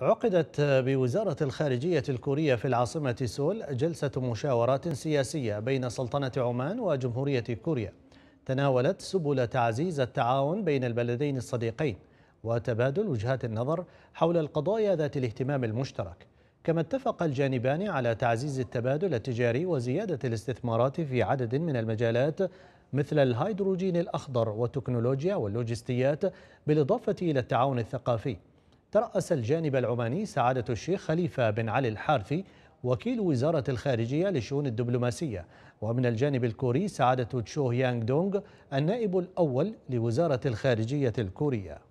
عقدت بوزارة الخارجية الكورية في العاصمة سول جلسة مشاورات سياسية بين سلطنة عمان وجمهورية كوريا تناولت سبل تعزيز التعاون بين البلدين الصديقين وتبادل وجهات النظر حول القضايا ذات الاهتمام المشترك كما اتفق الجانبان على تعزيز التبادل التجاري وزيادة الاستثمارات في عدد من المجالات مثل الهيدروجين الأخضر والتكنولوجيا واللوجستيات بالإضافة إلى التعاون الثقافي ترأس الجانب العماني سعادة الشيخ خليفة بن علي الحارثي وكيل وزارة الخارجية للشؤون الدبلوماسية ومن الجانب الكوري سعادة تشو هيانغ دونغ النائب الأول لوزارة الخارجية الكورية